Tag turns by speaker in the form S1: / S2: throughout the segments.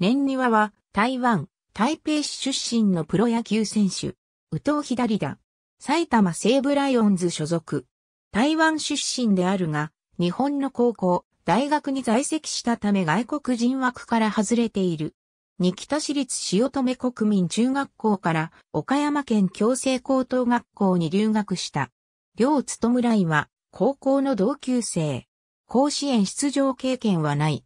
S1: 年庭は台湾、台北市出身のプロ野球選手、宇藤左だ。埼玉西武ライオンズ所属。台湾出身であるが、日本の高校、大学に在籍したため外国人枠から外れている。日北市立塩留国民中学校から岡山県共生高等学校に留学した。両務むらいは高校の同級生。甲子園出場経験はない。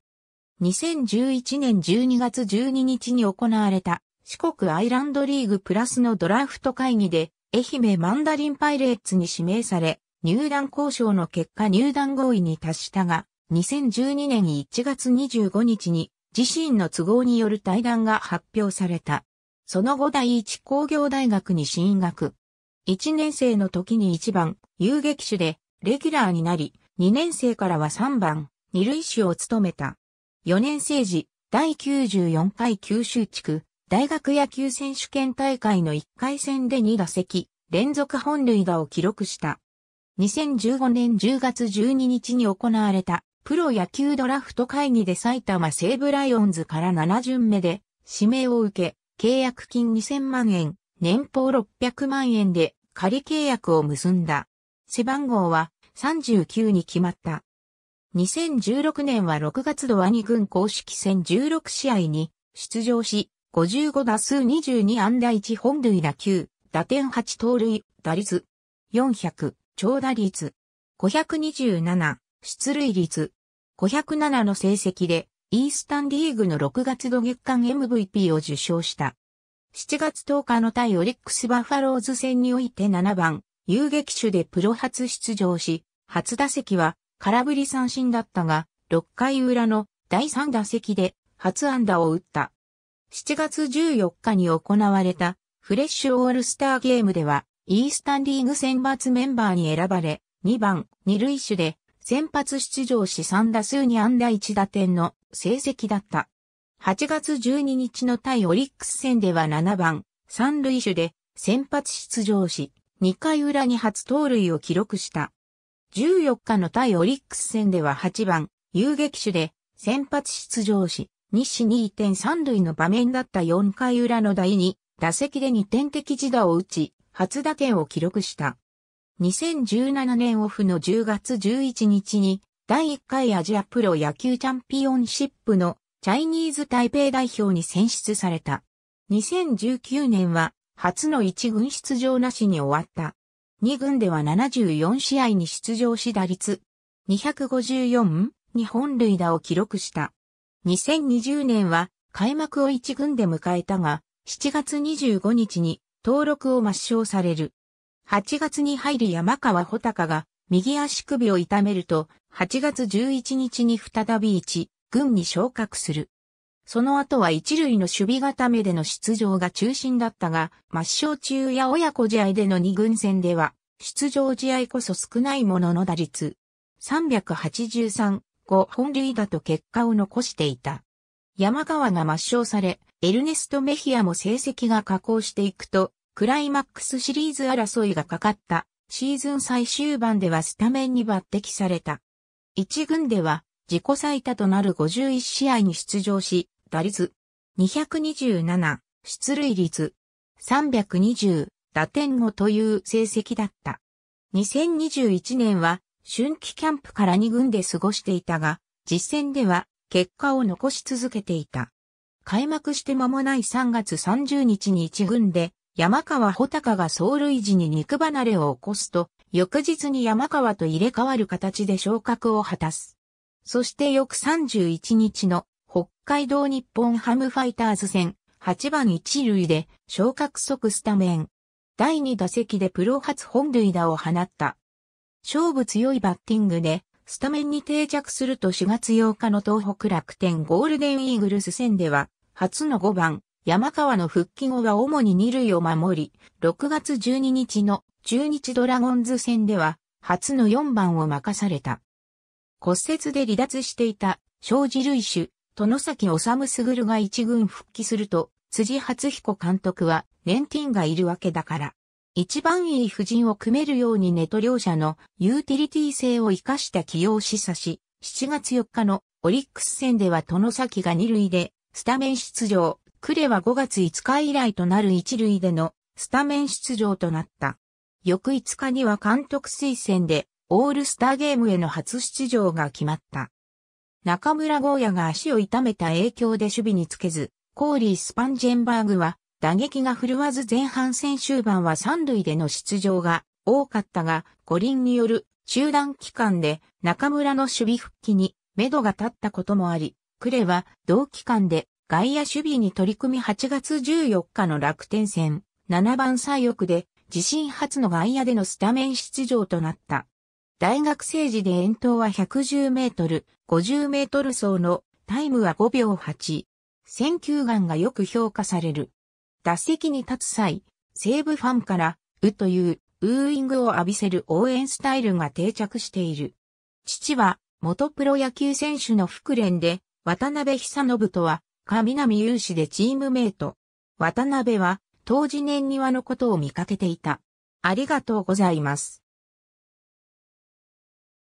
S1: 2011年12月12日に行われた四国アイランドリーグプラスのドラフト会議で愛媛マンダリンパイレーツに指名され入団交渉の結果入団合意に達したが2012年1月25日に自身の都合による対談が発表された。その後第一工業大学に進学。1年生の時に1番、遊撃手で、レギュラーになり、2年生からは3番、二塁手を務めた。4年生時、第94回九州地区、大学野球選手権大会の1回戦で2打席、連続本塁打を記録した。2015年10月12日に行われた、プロ野球ドラフト会議で埼玉西武ライオンズから7巡目で、指名を受け、契約金2000万円、年俸600万円で仮契約を結んだ。背番号は39に決まった。2016年は6月度は2軍公式戦16試合に出場し、55打数22安打1本塁打9、打点8盗塁、打率400、長打率527、出塁率507の成績で、イースタンリーグの6月度月間 MVP を受賞した。7月10日の対オリックスバファローズ戦において7番、遊撃手でプロ初出場し、初打席は空振り三振だったが、6回裏の第3打席で初安打を打った。7月14日に行われたフレッシュオールスターゲームでは、イースタンリーグ選抜メンバーに選ばれ、2番、2塁手で先発出場し3打数に安打1打点の成績だった。8月12日の対オリックス戦では7番、3塁手で先発出場し、2回裏に初盗塁を記録した。14日の対オリックス戦では8番、遊撃手で先発出場し、日誌2.3塁の場面だった4回裏の第2打席で2点的自打を打ち、初打点を記録した。2017年オフの10月11日に、第1回アジアプロ野球チャンピオンシップのチャイニーズ台北代表に選出された。2019年は初の一軍出場なしに終わった。2軍では74試合に出場し打率254に本塁打を記録した。2020年は開幕を1軍で迎えたが、7月25日に登録を抹消される。8月に入り山川穂高が右足首を痛めると、8月11日に再び1軍に昇格する。その後は一塁の守備固めでの出場が中心だったが、抹消中や親子試合での二軍戦では、出場試合こそ少ないものの打率。383、5本塁打と結果を残していた。山川が抹消され、エルネスト・メヒアも成績が下降していくと、クライマックスシリーズ争いがかかったシーズン最終盤ではスタメンに抜擢された。一軍では自己最多となる51試合に出場し、打率、227、出塁率、320、打点後という成績だった。2021年は春季キャンプから2軍で過ごしていたが、実戦では結果を残し続けていた。開幕して間もない3月30日に1軍で山川穂高が走塁時に肉離れを起こすと、翌日に山川と入れ替わる形で昇格を果たす。そして翌31日の海道日本ハムファイターズ戦、8番1塁で昇格即スタメン。第2打席でプロ初本塁打を放った。勝負強いバッティングで、スタメンに定着すると4月8日の東北楽天ゴールデンイーグルス戦では、初の5番、山川の復帰後は主に2塁を守り、6月12日の中日ドラゴンズ戦では、初の4番を任された。骨折で離脱していた、庄司類種、殿崎治すぐるが一軍復帰すると、辻初彦監督は、年金がいるわけだから。一番いい布陣を組めるようにネト両者のユーティリティ性を活かした起用示唆し、7月4日のオリックス戦では殿崎が2塁でスタメン出場、クレは5月5日以来となる1塁でのスタメン出場となった。翌5日には監督推薦でオールスターゲームへの初出場が決まった。中村豪也が足を痛めた影響で守備につけず、コーリー・スパンジェンバーグは打撃が振るわず前半戦終盤は三塁での出場が多かったが、五輪による中断期間で中村の守備復帰に目処が立ったこともあり、クレは同期間で外野守備に取り組み8月14日の楽天戦7番左翼で自身初の外野でのスタメン出場となった。大学生時で遠投は110メートル、50メートル走のタイムは5秒8。選球眼がよく評価される。打席に立つ際、西部ファンから、うという、ウーイングを浴びせる応援スタイルが定着している。父は、元プロ野球選手の福連で、渡辺久信とは、神南雄志でチームメイト。渡辺は、当時年庭のことを見かけていた。ありがとうございます。